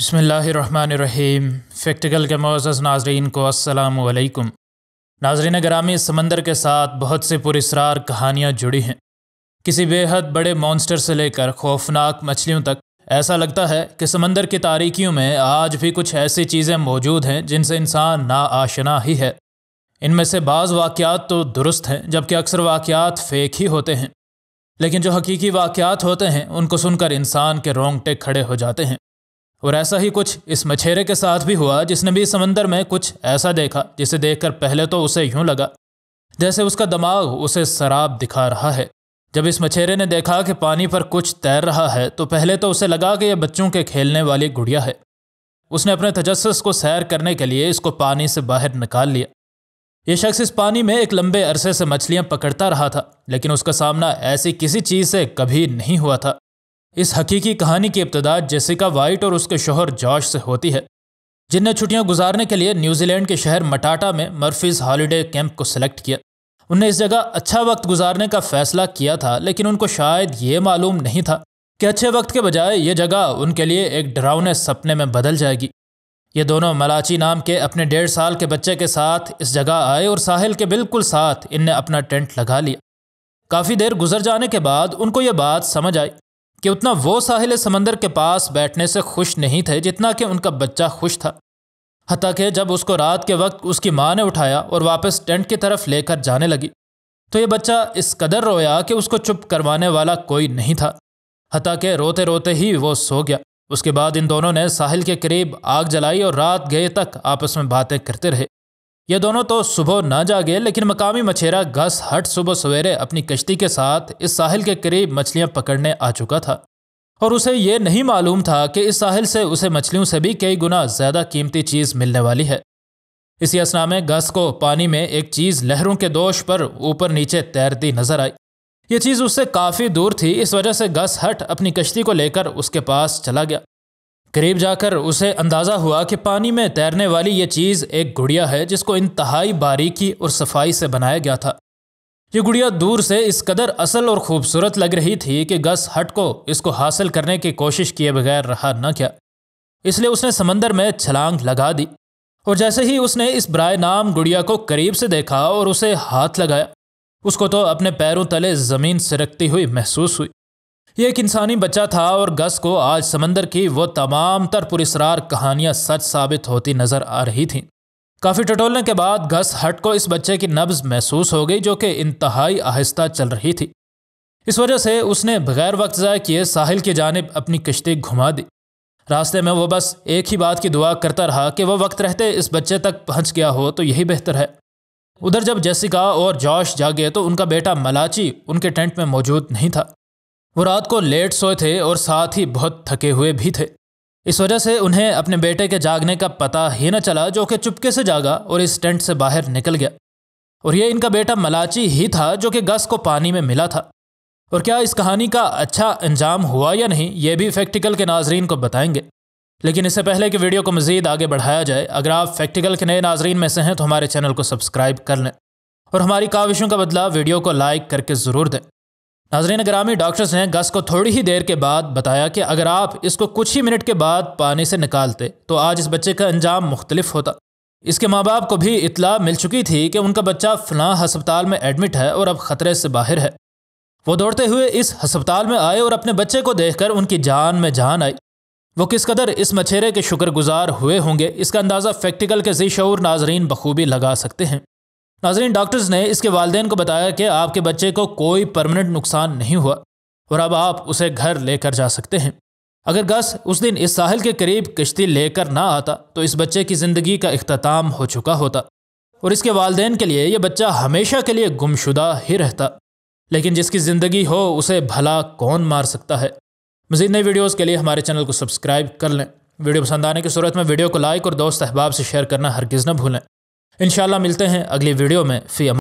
बसमीम फैक्टिकल के मोज़ नाजरीन को असलकम नाजरीन ग्रामी समंदर के साथ बहुत से पुरसरार कहानियाँ जुड़ी हैं किसी बेहद बड़े मॉन्स्टर से लेकर खौफनाक मछलियों तक ऐसा लगता है कि समंदर की तारीखियों में आज भी कुछ ऐसी चीज़ें मौजूद हैं जिनसे इंसान ना आशना ही है इनमें से बाज़ वाक़ात तो दुरुस्त हैं जबकि अक्सर वाक़ात फेक ही होते हैं लेकिन जो हकीकी वाक़ात होते हैं उनको सुनकर इंसान के रोंगटे खड़े हो जाते हैं और ऐसा ही कुछ इस मछेरे के साथ भी हुआ जिसने भी समंदर में कुछ ऐसा देखा जिसे देखकर पहले तो उसे यूं लगा जैसे उसका दिमाग उसे शराब दिखा रहा है जब इस मछेरे ने देखा कि पानी पर कुछ तैर रहा है तो पहले तो उसे लगा कि यह बच्चों के खेलने वाली गुड़िया है उसने अपने तजस्स को सैर करने के लिए इसको पानी से बाहर निकाल लिया ये शख्स इस पानी में एक लंबे अरसे से मछलियां पकड़ता रहा था लेकिन उसका सामना ऐसी किसी चीज से कभी नहीं हुआ था इस हकीकी कहानी की इब्तदा जेसिका वाइट और उसके शोहर जॉश से होती है जिनने छुट्टियां गुजारने के लिए न्यूजीलैंड के शहर मटाटा में मर्फीज हॉलीडे कैंप को सिलेक्ट किया उन्हें इस जगह अच्छा वक्त गुजारने का फैसला किया था लेकिन उनको शायद ये मालूम नहीं था कि अच्छे वक्त के बजाय ये जगह उनके लिए एक डरावने सपने में बदल जाएगी ये दोनों मलाची नाम के अपने डेढ़ साल के बच्चे के साथ इस जगह आए और साहिल के बिल्कुल साथ इनने अपना टेंट लगा लिया काफ़ी देर गुजर जाने के बाद उनको ये बात समझ आई कि उतना वो साहिल समंदर के पास बैठने से खुश नहीं थे जितना कि उनका बच्चा खुश था हती कि जब उसको रात के वक्त उसकी माँ ने उठाया और वापस टेंट की तरफ लेकर जाने लगी तो ये बच्चा इस कदर रोया कि उसको चुप करवाने वाला कोई नहीं था हती कि रोते रोते ही वो सो गया उसके बाद इन दोनों ने साहिल के करीब आग जलाई और रात गए तक आपस में बातें करते रहे ये दोनों तो सुबह न जागे लेकिन मकामी मछेरा गस हट सुबह सवेरे अपनी कश्ती के साथ इस साहिल के करीब मछलियां पकड़ने आ चुका था और उसे ये नहीं मालूम था कि इस साहिल से उसे मछलियों से भी कई गुना ज़्यादा कीमती चीज़ मिलने वाली है इसी असना में गस को पानी में एक चीज़ लहरों के दोष पर ऊपर नीचे तैरती नजर आई ये चीज़ उससे काफ़ी दूर थी इस वजह से गस हट अपनी कश्ती को लेकर उसके पास चला गया करीब जाकर उसे अंदाज़ा हुआ कि पानी में तैरने वाली ये चीज़ एक गुड़िया है जिसको इंतहाई बारीकी और सफाई से बनाया गया था ये गुड़िया दूर से इस कदर असल और खूबसूरत लग रही थी कि गस हट को इसको हासिल करने की कोशिश किए बगैर रहा न क्या इसलिए उसने समंदर में छलांग लगा दी और जैसे ही उसने इस ब्राय नाम गुड़िया को करीब से देखा और उसे हाथ लगाया उसको तो अपने पैरों तले ज़मीन सरकती हुई महसूस हुई ये एक इंसानी बच्चा था और गस को आज समंदर की वो तमाम तर पुरस्रार कहानियाँ सच साबित होती नजर आ रही थीं काफ़ी टटोलने के बाद गस हट को इस बच्चे की नब्ज महसूस हो गई जो कि इंतहाई आहिस्ता चल रही थी इस वजह से उसने बगैर वक्त ज़ाय किए साहिल की जानब अपनी किश्ती घुमा दी रास्ते में वो बस एक ही बात की दुआ करता रहा कि वह वक्त रहते इस बच्चे तक पहुंच गया हो तो यही बेहतर है उधर जब जेसिका और जॉश जागे तो उनका बेटा मलाची उनके टेंट में मौजूद नहीं था वो रात को लेट सोए थे और साथ ही बहुत थके हुए भी थे इस वजह से उन्हें अपने बेटे के जागने का पता ही न चला जो कि चुपके से जागा और इस टेंट से बाहर निकल गया और ये इनका बेटा मलाची ही था जो कि गस को पानी में मिला था और क्या इस कहानी का अच्छा अंजाम हुआ या नहीं ये भी फैक्टिकल के नाजरीन को बताएंगे लेकिन इससे पहले कि वीडियो को मज़ीद आगे बढ़ाया जाए अगर आप फैक्टिकल के नए नाजरीन में से हैं तो हमारे चैनल को सब्सक्राइब कर लें और हमारी काविशों का बदलाव वीडियो को लाइक करके ज़रूर दें नाजरीन ग्रामी डॉक्टर्स ने गस को थोड़ी ही देर के बाद बताया कि अगर आप इसको कुछ ही मिनट के बाद पानी से निकालते तो आज इस बच्चे का अंजाम मुख्तलिफ होता इसके माँ बाप को भी इतला मिल चुकी थी कि उनका बच्चा फ़लाँ हस्पताल में एडमिट है और अब ख़तरे से बाहर है वो दौड़ते हुए इस हस्पताल में आए और अपने बच्चे को देखकर उनकी जान में जान आई वो किस कदर इस मछेरे के शुक्रगुजार हुए होंगे इसका अंदाज़ा फैक्टिकल के जी शूर नाजरीन बखूबी लगा सकते हैं नाजरीन डॉक्टर्स ने इसके वालदेन को बताया कि आपके बच्चे को कोई परमानेंट नुकसान नहीं हुआ और अब आप उसे घर लेकर जा सकते हैं अगर गस उस दिन इस साहिल के करीब किश्ती लेकर ना आता तो इस बच्चे की ज़िंदगी का अख्ताम हो चुका होता और इसके वालदेन के लिए यह बच्चा हमेशा के लिए गुमशुदा ही रहता लेकिन जिसकी ज़िंदगी हो उसे भला कौन मार सकता है मजीद नई वीडियोज़ के लिए हमारे चैनल को सब्सक्राइब कर लें वीडियो पसंद आने की सूरत में वीडियो को लाइक और दोस्त अहबाब से शेयर करना हरगिज़ न भूलें इन मिलते हैं अगली वीडियो में फी